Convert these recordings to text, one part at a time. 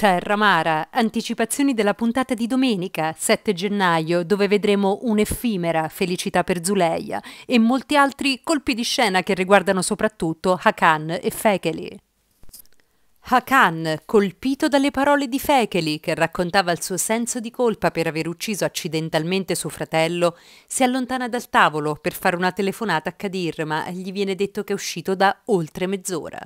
Terra Mara, anticipazioni della puntata di domenica 7 gennaio, dove vedremo un'effimera felicità per Zuleia e molti altri colpi di scena che riguardano soprattutto Hakan e Fekeli. Hakan, colpito dalle parole di Fekeli, che raccontava il suo senso di colpa per aver ucciso accidentalmente suo fratello, si allontana dal tavolo per fare una telefonata a Kadir, ma gli viene detto che è uscito da oltre mezz'ora.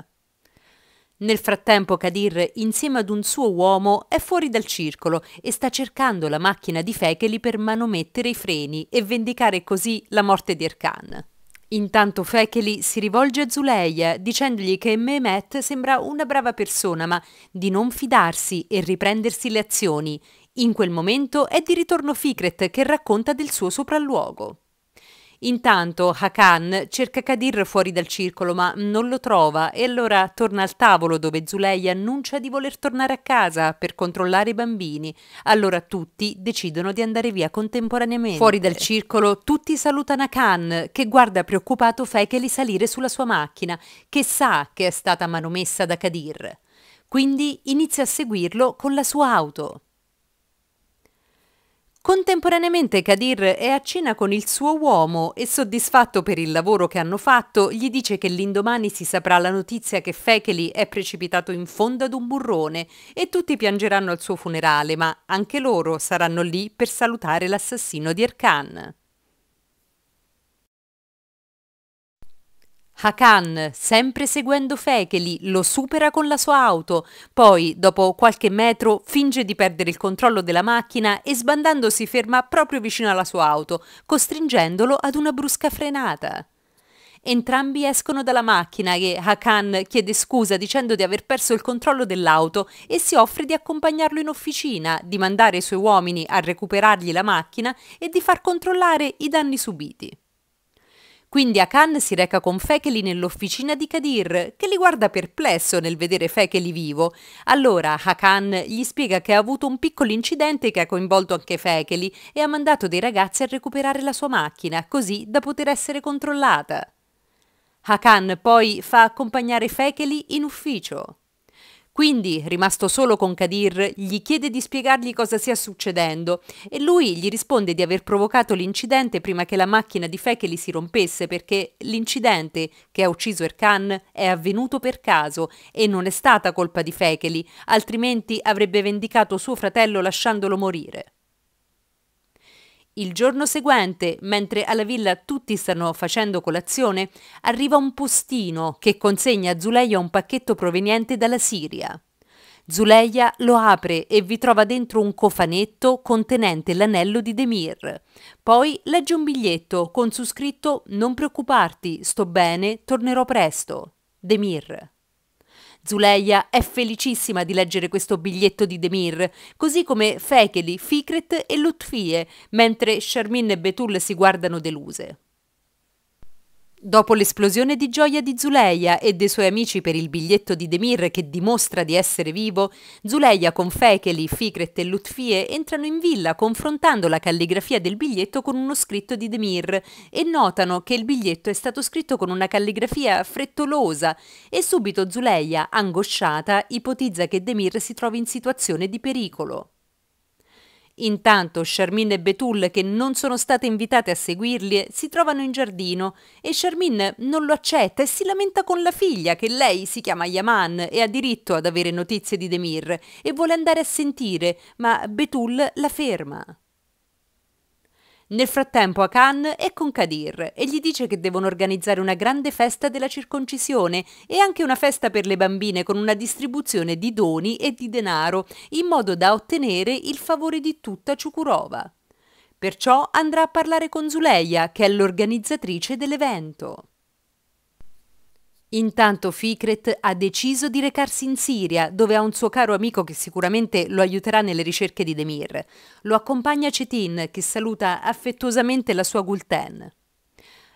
Nel frattempo Kadir, insieme ad un suo uomo, è fuori dal circolo e sta cercando la macchina di Fekeli per manomettere i freni e vendicare così la morte di Erkan. Intanto Fekeli si rivolge a Zuleia dicendogli che Mehmet sembra una brava persona ma di non fidarsi e riprendersi le azioni. In quel momento è di ritorno Fikret che racconta del suo sopralluogo. Intanto Hakan cerca Kadir fuori dal circolo ma non lo trova e allora torna al tavolo dove Zulei annuncia di voler tornare a casa per controllare i bambini. Allora tutti decidono di andare via contemporaneamente. Fuori dal eh. circolo tutti salutano Hakan che guarda preoccupato Fekeli salire sulla sua macchina che sa che è stata manomessa da Kadir. Quindi inizia a seguirlo con la sua auto. Contemporaneamente Kadir è a cena con il suo uomo e soddisfatto per il lavoro che hanno fatto gli dice che l'indomani si saprà la notizia che Fekeli è precipitato in fondo ad un burrone e tutti piangeranno al suo funerale, ma anche loro saranno lì per salutare l'assassino di Erkan. Hakan, sempre seguendo Fekeli, lo supera con la sua auto, poi, dopo qualche metro, finge di perdere il controllo della macchina e sbandandosi ferma proprio vicino alla sua auto, costringendolo ad una brusca frenata. Entrambi escono dalla macchina e Hakan chiede scusa dicendo di aver perso il controllo dell'auto e si offre di accompagnarlo in officina, di mandare i suoi uomini a recuperargli la macchina e di far controllare i danni subiti. Quindi Akan si reca con Fekeli nell'officina di Kadir, che li guarda perplesso nel vedere Fekeli vivo. Allora Akan gli spiega che ha avuto un piccolo incidente che ha coinvolto anche Fekeli e ha mandato dei ragazzi a recuperare la sua macchina, così da poter essere controllata. Hakan poi fa accompagnare Fekeli in ufficio. Quindi, rimasto solo con Kadir, gli chiede di spiegargli cosa stia succedendo e lui gli risponde di aver provocato l'incidente prima che la macchina di Fekeli si rompesse perché l'incidente che ha ucciso Erkan è avvenuto per caso e non è stata colpa di Fekeli, altrimenti avrebbe vendicato suo fratello lasciandolo morire. Il giorno seguente, mentre alla villa tutti stanno facendo colazione, arriva un postino che consegna a Zuleia un pacchetto proveniente dalla Siria. Zuleia lo apre e vi trova dentro un cofanetto contenente l'anello di Demir. Poi legge un biglietto con su scritto Non preoccuparti, sto bene, tornerò presto. Demir. Zuleia è felicissima di leggere questo biglietto di Demir, così come Fekeli, Fikret e Lutfie, mentre Charmin e Betul si guardano deluse. Dopo l'esplosione di gioia di Zuleia e dei suoi amici per il biglietto di Demir che dimostra di essere vivo, Zuleia con Fekeli, Fikret e Lutfie entrano in villa confrontando la calligrafia del biglietto con uno scritto di Demir e notano che il biglietto è stato scritto con una calligrafia frettolosa e subito Zuleia, angosciata, ipotizza che Demir si trovi in situazione di pericolo. Intanto Charmin e Betul, che non sono state invitate a seguirli, si trovano in giardino e Charmin non lo accetta e si lamenta con la figlia che lei si chiama Yaman e ha diritto ad avere notizie di Demir e vuole andare a sentire, ma Betul la ferma. Nel frattempo Akan è con Kadir e gli dice che devono organizzare una grande festa della circoncisione e anche una festa per le bambine con una distribuzione di doni e di denaro in modo da ottenere il favore di tutta Ciucurova. Perciò andrà a parlare con Zuleia, che è l'organizzatrice dell'evento. Intanto Fikret ha deciso di recarsi in Siria, dove ha un suo caro amico che sicuramente lo aiuterà nelle ricerche di Demir. Lo accompagna Cetin, che saluta affettuosamente la sua Gulten.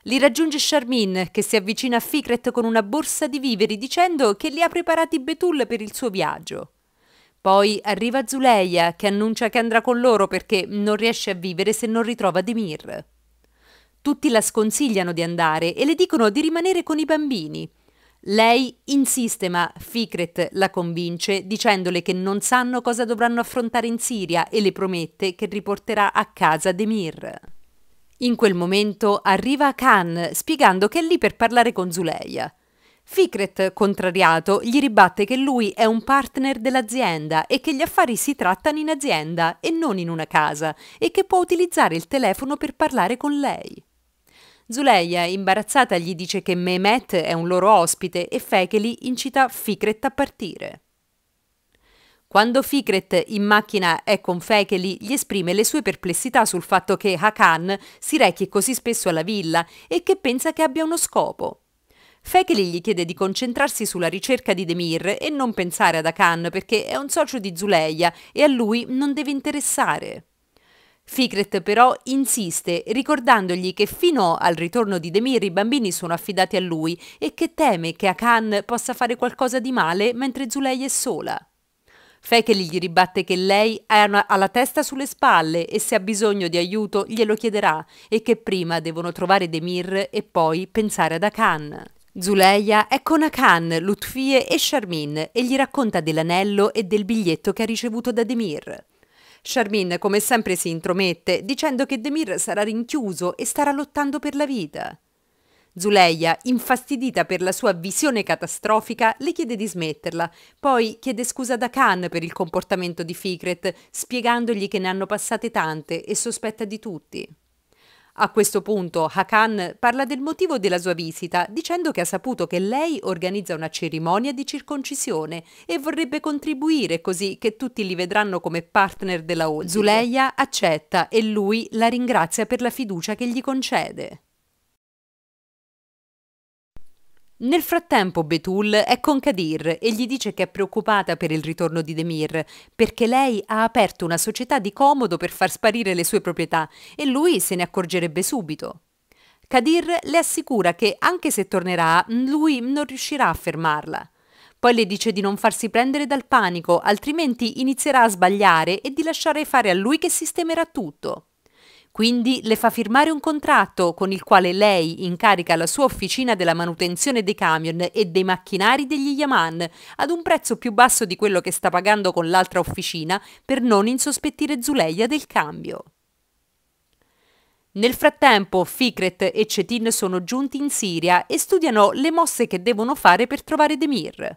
Li raggiunge Charmin, che si avvicina a Fikret con una borsa di viveri, dicendo che li ha preparati Betul per il suo viaggio. Poi arriva Zuleia, che annuncia che andrà con loro perché non riesce a vivere se non ritrova Demir. Tutti la sconsigliano di andare e le dicono di rimanere con i bambini. Lei insiste ma Fikret la convince dicendole che non sanno cosa dovranno affrontare in Siria e le promette che riporterà a casa Demir. In quel momento arriva Khan spiegando che è lì per parlare con Zuleia. Fikret, contrariato, gli ribatte che lui è un partner dell'azienda e che gli affari si trattano in azienda e non in una casa e che può utilizzare il telefono per parlare con lei. Zuleia, imbarazzata, gli dice che Mehmet è un loro ospite e Fekeli incita Fikret a partire. Quando Fikret in macchina è con Fekeli, gli esprime le sue perplessità sul fatto che Hakan si rechi così spesso alla villa e che pensa che abbia uno scopo. Fekeli gli chiede di concentrarsi sulla ricerca di Demir e non pensare ad Hakan perché è un socio di Zuleia e a lui non deve interessare. Fikret però insiste ricordandogli che fino al ritorno di Demir i bambini sono affidati a lui e che teme che Akan possa fare qualcosa di male mentre Zulei è sola. Fekeli gli ribatte che lei ha la testa sulle spalle e se ha bisogno di aiuto glielo chiederà e che prima devono trovare Demir e poi pensare ad Akan. Zuleia è con Akan, Lutfie e Charmin e gli racconta dell'anello e del biglietto che ha ricevuto da Demir. Charmin come sempre si intromette dicendo che Demir sarà rinchiuso e starà lottando per la vita. Zuleia, infastidita per la sua visione catastrofica, le chiede di smetterla, poi chiede scusa da Khan per il comportamento di Fikret, spiegandogli che ne hanno passate tante e sospetta di tutti. A questo punto Hakan parla del motivo della sua visita dicendo che ha saputo che lei organizza una cerimonia di circoncisione e vorrebbe contribuire così che tutti li vedranno come partner della Old. Zuleya accetta e lui la ringrazia per la fiducia che gli concede. Nel frattempo Betul è con Kadir e gli dice che è preoccupata per il ritorno di Demir, perché lei ha aperto una società di comodo per far sparire le sue proprietà e lui se ne accorgerebbe subito. Kadir le assicura che anche se tornerà, lui non riuscirà a fermarla. Poi le dice di non farsi prendere dal panico, altrimenti inizierà a sbagliare e di lasciare fare a lui che sistemerà tutto. Quindi le fa firmare un contratto con il quale lei incarica la sua officina della manutenzione dei camion e dei macchinari degli Yaman ad un prezzo più basso di quello che sta pagando con l'altra officina per non insospettire Zuleia del cambio. Nel frattempo, Fikret e Cetin sono giunti in Siria e studiano le mosse che devono fare per trovare Demir.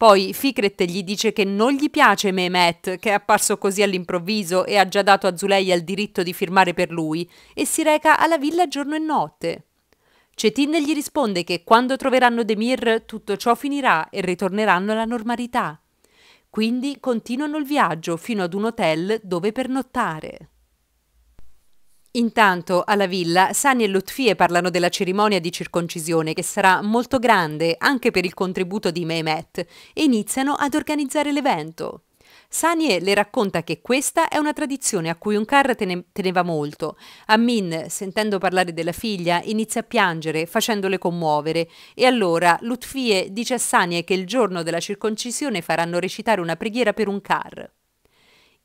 Poi Fikret gli dice che non gli piace Mehmet, che è apparso così all'improvviso e ha già dato a Zuleia il diritto di firmare per lui, e si reca alla villa giorno e notte. Cetin gli risponde che quando troveranno Demir tutto ciò finirà e ritorneranno alla normalità. Quindi continuano il viaggio fino ad un hotel dove pernottare. Intanto alla villa Sani e Lutfie parlano della cerimonia di circoncisione che sarà molto grande anche per il contributo di Mehmet e iniziano ad organizzare l'evento. Sanie le racconta che questa è una tradizione a cui Unkar tene- teneva molto. Amin, sentendo parlare della figlia, inizia a piangere, facendole commuovere, e allora Lutfie dice a Sanie che il giorno della circoncisione faranno recitare una preghiera per Unkar.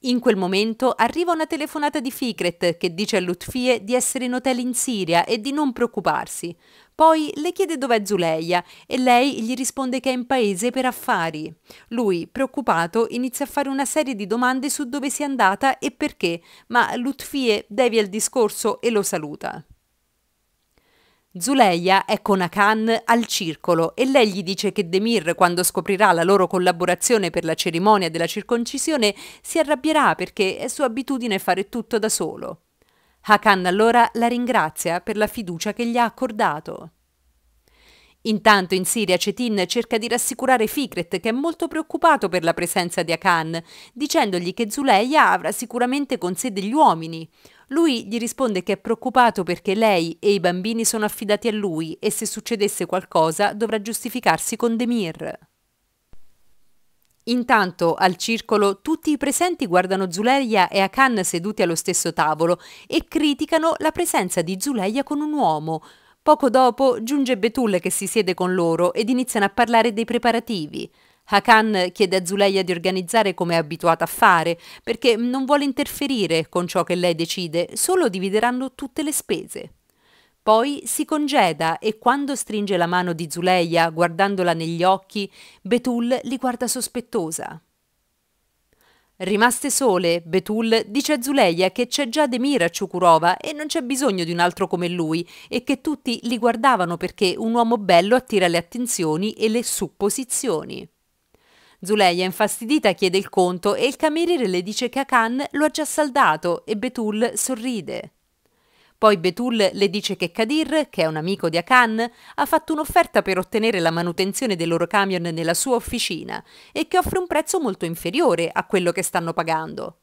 In quel momento arriva una telefonata di Fikret che dice a Lutfie di essere in hotel in Siria e di non preoccuparsi. Poi le chiede dov'è Zuleia e lei gli risponde che è in paese per affari. Lui, preoccupato, inizia a fare una serie di domande su dove sia andata e perché, ma Lutfie devia il discorso e lo saluta. Zuleia è con Akan al circolo e lei gli dice che Demir, quando scoprirà la loro collaborazione per la cerimonia della circoncisione, si arrabbierà perché è sua abitudine fare tutto da solo. Hakan allora la ringrazia per la fiducia che gli ha accordato. Intanto in Siria Cetin cerca di rassicurare Fikret che è molto preoccupato per la presenza di Akan, dicendogli che Zuleia avrà sicuramente con sé degli uomini. Lui gli risponde che è preoccupato perché lei e i bambini sono affidati a lui e se succedesse qualcosa dovrà giustificarsi con Demir. Intanto al circolo tutti i presenti guardano Zuleia e Akan seduti allo stesso tavolo e criticano la presenza di Zuleia con un uomo. Poco dopo giunge Betul che si siede con loro ed iniziano a parlare dei preparativi. Hakan chiede a Zuleia di organizzare come è abituata a fare, perché non vuole interferire con ciò che lei decide, solo divideranno tutte le spese. Poi si congeda e quando stringe la mano di Zuleia, guardandola negli occhi, Betul li guarda sospettosa. Rimaste sole, Betul dice a Zuleia che c'è già Demira a Ciucurova e non c'è bisogno di un altro come lui e che tutti li guardavano perché un uomo bello attira le attenzioni e le supposizioni. Zuleia, infastidita, chiede il conto e il cameriere le dice che Akan lo ha già saldato e Betul sorride. Poi Betul le dice che Kadir, che è un amico di Akan, ha fatto un'offerta per ottenere la manutenzione del loro camion nella sua officina e che offre un prezzo molto inferiore a quello che stanno pagando.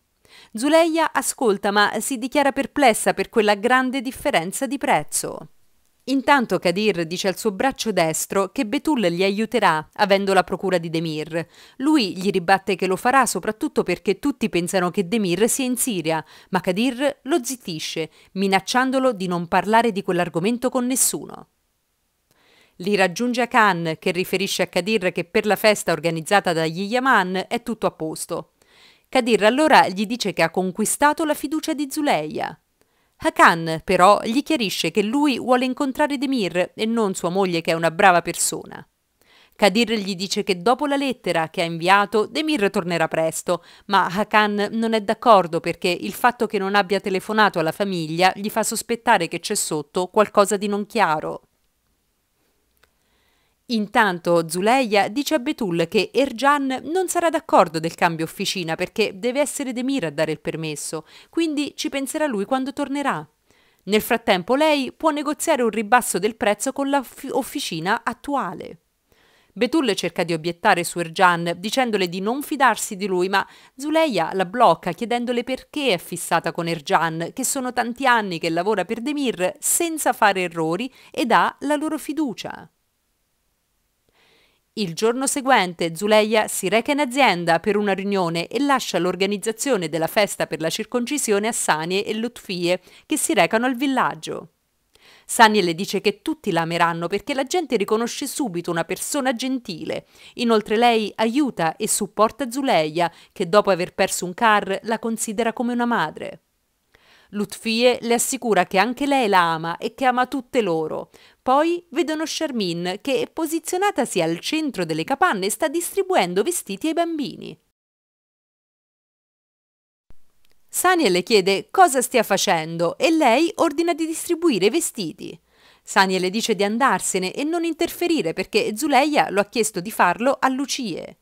Zuleia ascolta ma si dichiara perplessa per quella grande differenza di prezzo. Intanto Kadir dice al suo braccio destro che Betul gli aiuterà, avendo la procura di Demir. Lui gli ribatte che lo farà soprattutto perché tutti pensano che Demir sia in Siria, ma Kadir lo zittisce, minacciandolo di non parlare di quell'argomento con nessuno. Li raggiunge Khan, che riferisce a Kadir che per la festa organizzata dagli Yaman è tutto a posto. Kadir allora gli dice che ha conquistato la fiducia di Zuleia. Hakan però gli chiarisce che lui vuole incontrare Demir e non sua moglie che è una brava persona. Kadir gli dice che dopo la lettera che ha inviato Demir tornerà presto, ma Hakan non è d'accordo perché il fatto che non abbia telefonato alla famiglia gli fa sospettare che c'è sotto qualcosa di non chiaro. Intanto Zuleia dice a Betul che Erjan non sarà d'accordo del cambio officina perché deve essere Demir a dare il permesso, quindi ci penserà lui quando tornerà. Nel frattempo lei può negoziare un ribasso del prezzo con l'officina attuale. Betul cerca di obiettare su Erjan dicendole di non fidarsi di lui, ma Zuleia la blocca chiedendole perché è fissata con Erjan, che sono tanti anni che lavora per Demir senza fare errori ed ha la loro fiducia. Il giorno seguente Zuleia si reca in azienda per una riunione e lascia l'organizzazione della festa per la circoncisione a Sanie e Lutfie, che si recano al villaggio. Sanie le dice che tutti la ameranno perché la gente riconosce subito una persona gentile. Inoltre lei aiuta e supporta Zuleia, che dopo aver perso un car la considera come una madre. Lutfie le assicura che anche lei la ama e che ama tutte loro, poi vedono Charmin che, posizionatasi al centro delle capanne, sta distribuendo vestiti ai bambini. Sania le chiede cosa stia facendo e lei ordina di distribuire i vestiti. Sania le dice di andarsene e non interferire perché Zuleia lo ha chiesto di farlo a Lucie.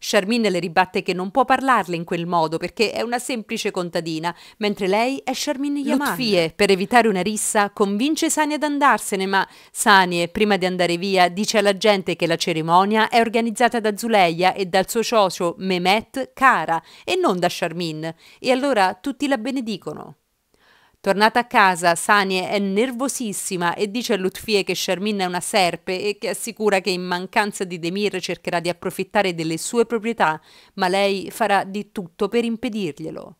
Charmin le ribatte che non può parlarle in quel modo perché è una semplice contadina, mentre lei è Charmin Yaman. Lutfie, per evitare una rissa, convince Sani ad andarsene, ma Sani, prima di andare via, dice alla gente che la cerimonia è organizzata da Zuleia e dal suo socio Mehmet Kara e non da Charmin, e allora tutti la benedicono. Tornata a casa, Sanie è nervosissima e dice a Lutfie che Charmin è una serpe e che assicura che in mancanza di Demir cercherà di approfittare delle sue proprietà, ma lei farà di tutto per impedirglielo.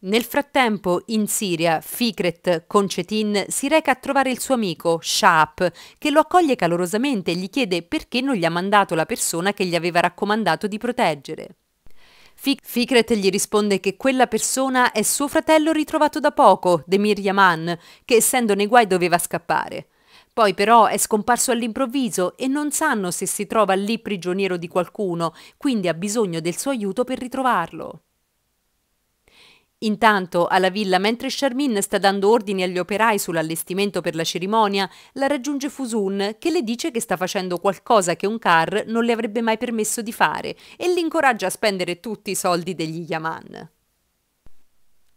Nel frattempo, in Siria, Fikret con Cetin si reca a trovare il suo amico, Shaap, che lo accoglie calorosamente e gli chiede perché non gli ha mandato la persona che gli aveva raccomandato di proteggere. Fikret gli risponde che quella persona è suo fratello ritrovato da poco, Demir Yaman, che essendo nei guai doveva scappare. Poi però è scomparso all'improvviso e non sanno se si trova lì prigioniero di qualcuno, quindi ha bisogno del suo aiuto per ritrovarlo. Intanto, alla villa, mentre Charmin sta dando ordini agli operai sull'allestimento per la cerimonia, la raggiunge Fusun, che le dice che sta facendo qualcosa che un car non le avrebbe mai permesso di fare e l'incoraggia a spendere tutti i soldi degli Yaman.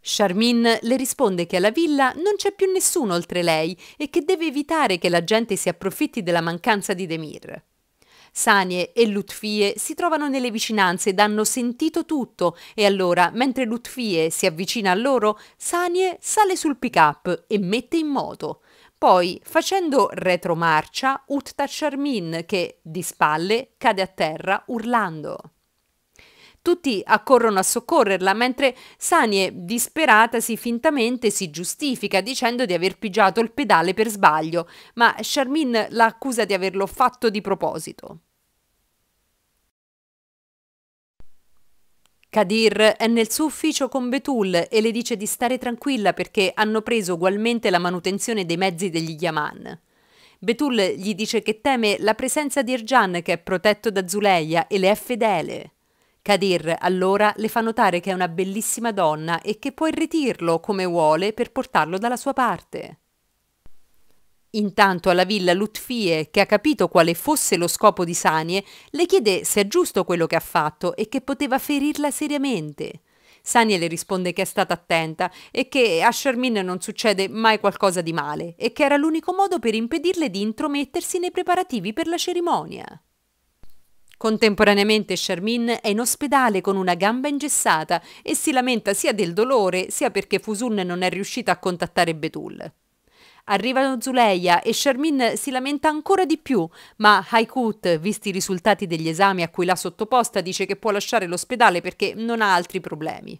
Charmin le risponde che alla villa non c'è più nessuno oltre lei e che deve evitare che la gente si approfitti della mancanza di Demir. Sanie e Lutfie si trovano nelle vicinanze ed hanno sentito tutto e allora, mentre Lutfie si avvicina a loro, Sanie sale sul pick-up e mette in moto. Poi, facendo retromarcia, Utta Charmin, che, di spalle, cade a terra urlando. Tutti accorrono a soccorrerla, mentre Sanie, disperatasi fintamente, si giustifica dicendo di aver pigiato il pedale per sbaglio, ma Charmin la accusa di averlo fatto di proposito. Kadir è nel suo ufficio con Betul e le dice di stare tranquilla perché hanno preso ugualmente la manutenzione dei mezzi degli Yaman. Betul gli dice che teme la presenza di Erjan che è protetto da Zuleia e le è fedele. Kadir allora le fa notare che è una bellissima donna e che può irretirlo come vuole per portarlo dalla sua parte. Intanto alla villa Lutfie, che ha capito quale fosse lo scopo di Sanie, le chiede se è giusto quello che ha fatto e che poteva ferirla seriamente. Sanie le risponde che è stata attenta e che a Charmin non succede mai qualcosa di male e che era l'unico modo per impedirle di intromettersi nei preparativi per la cerimonia. Contemporaneamente Charmin è in ospedale con una gamba ingessata e si lamenta sia del dolore sia perché Fusun non è riuscita a contattare Betul. Arrivano Zuleia e Charmin si lamenta ancora di più, ma Haikut, visti i risultati degli esami a cui l'ha sottoposta, dice che può lasciare l'ospedale perché non ha altri problemi.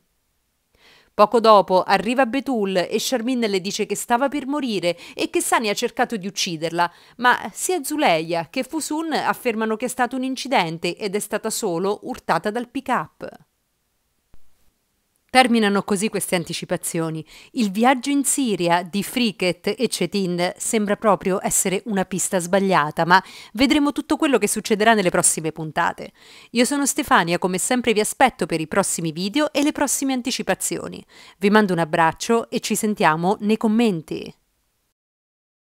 Poco dopo arriva Betul e Charmin le dice che stava per morire e che Sani ha cercato di ucciderla, ma sia Zuleia che Fusun affermano che è stato un incidente ed è stata solo urtata dal pick-up. Terminano così queste anticipazioni. Il viaggio in Siria di Friket e Cetin sembra proprio essere una pista sbagliata, ma vedremo tutto quello che succederà nelle prossime puntate. Io sono Stefania, come sempre vi aspetto per i prossimi video e le prossime anticipazioni. Vi mando un abbraccio e ci sentiamo nei commenti.